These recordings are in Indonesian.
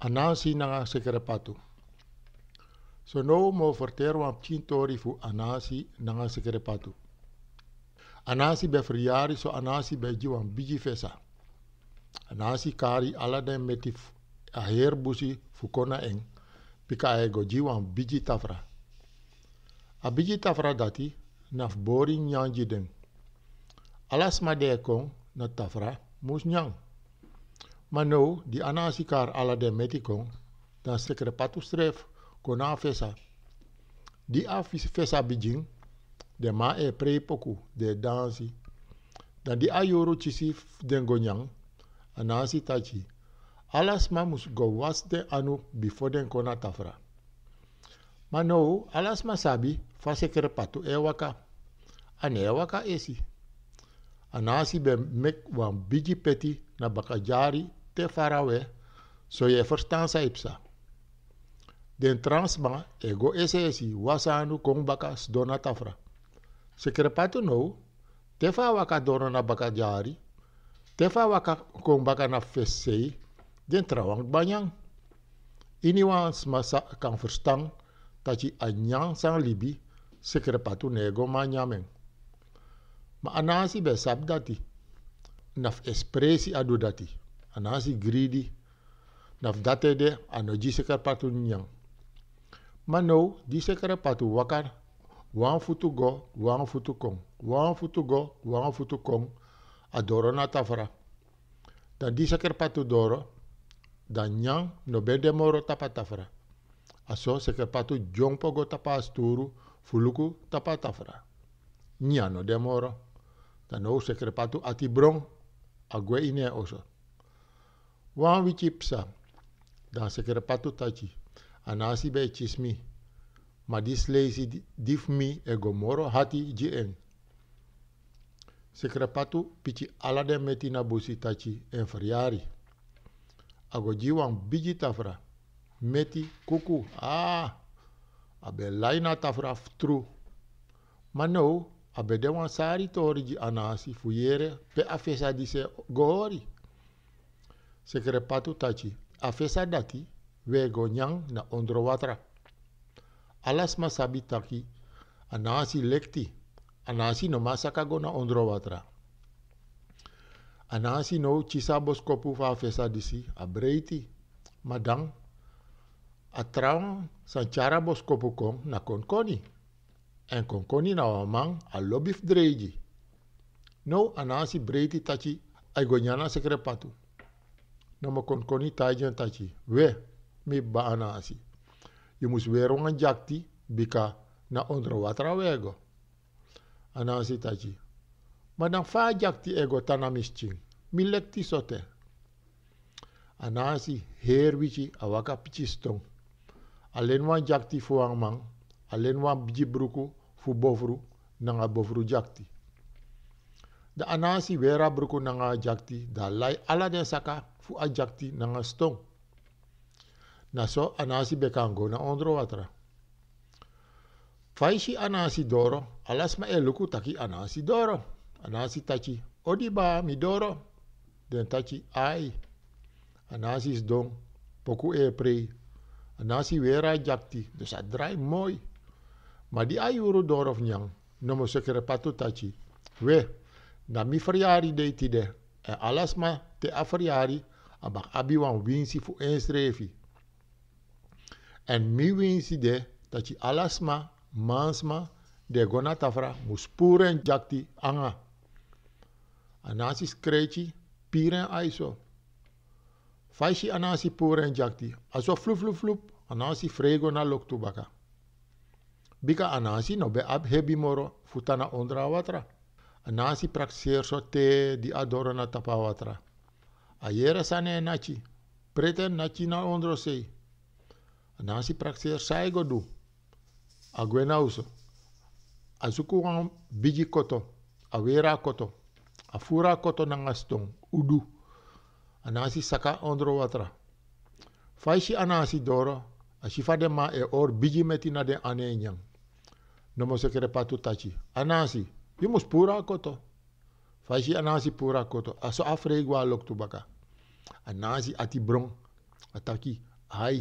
anansi nanga sekere patu. So no mo vertero am cintori fu anansi nanga sekere patu. Anansi be friari so anansi be jiwan biji fesa. Anansi kari ala den meti a herbusi fu kona eng pika jiwan biji tafra. A biji tafra dati naf bori nyanji den. Alas ma de kon na tafra mus nyang. Maar di die kar ala de metikong, dan sekerpatu de patu stref, kona fesa. Di a fesa bijing, de ma e prepoku, de dansi. Dan di ayoro yoro chisi den gonyang, anasi tachi. Alas ma mus go was de anu before den kona tafra. Maar alas ma sabi, fasekere patu e waka. Ane e waka esi. Anasi be mek wan biji peti na bakajari te far away so ye sa saipsa. Den transma e esesi wasanu kong baka sdona tafra. Sekrepatu nou, te fa waka dono na baka jari, te fa waka kong baka na fesei, den trawang banyang. Ini wans masa kan verstaan tachi anyang sang libi sekerapatu nego manyameng. Ma anasi be sabdati, naf espresi adu dati anasi si greedy naf date de ano no sekar patu nyang mano di sekar patu wakar wan futu go wan futu kong wan futu go wan futu kong adoro na tafra dan di sekar patu doro dan nyang no be moro tapa tafra aso sekar patu jongpo go tapa asturu fuluku tapa tafra nyano demoro dan no sekar patu ati brong agwe ine oso Wan wichi psa, dan sekere patu tachi. Anasi be chismi. Maar dis lazy dif mi e gomoro hati en Sekere patu pichi ala de meti na busi tachi en friari. Ago jiwan biji tafra. Meti kuku. Ah, abe laina tafra ftru. Maar nou, abe de wan sari tori ji anasi fuyere pe afesa di se sekre patu tachi. Afesa dati, we na ondrowatra. watra. Alas masabi taki, anasi lekti, anasi no masaka na ondrowatra. Anasi no chisa boskopu fa afesa disi, abreiti, madang, atran sanchara boskopu na konkoni. En konkoni na wamang a lobif dreji. No anasi breiti tachi, a sekre patu. nama kon koni tajen taji, we mi ba baana asi wero nga jakti bika na ondro watra wego anasi taji, na fa jakti ego tanamis ching mi lekti sote anasi her wichi awaka pichistong alen wan jakti fu mang alen wan bijibruku fu bofru nanga bovru jakti da anasi wera bruku nanga jakti da lai ala den saka fu ajakti na stong anasi bekango na ondro watra faisi anasi doro alas ma eluku taki anasi doro anasi tachi odiba mi doro den tachi ai anasi is dong poku e prei anasi wera jakti dus a draai mooi maar die ayuru doro nyang nomo sekere patu tachi we na mi friari deitide. de te afriari abak abi wan winsi fu En mi winsi de, dat je alasma, mansma, de gona tafra, muspuren jakti anga. Anasi skrechi, piren aiso. Faisi anasi puren jakti, aso flup flup flup, anasi frego na lok Bika anasi no be ab hebi moro, futana ondra watra. Anasi prakseer so te di adoro na tapa watra. A jera sané preten nachi na ondro A nasi praxir saigo du gwenauso. A suku biji koto, awera koto, afura koto koto nangastong, udu. Anasi saka ondro watra. Faishi anasi doro, asifade ma e or biji metina de ane nyang. Nomo sekere patu tachi. Anasi, yumus pura koto. Faishi anasi pura koto. Aso afreg loktubaka. lok Anazi ati bron ataki ai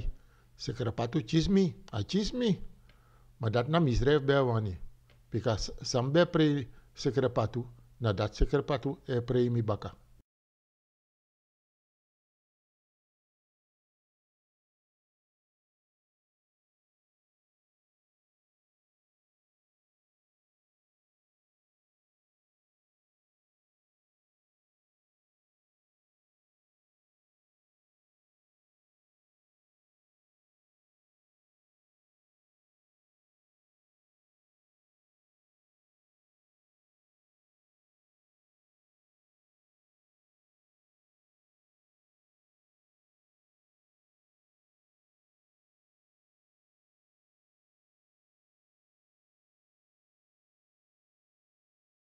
sekrapatu chismi a chismi ma dat nam izrev be wani pika sambe pre sekrapatu na dat sekrapatu e pre mi baka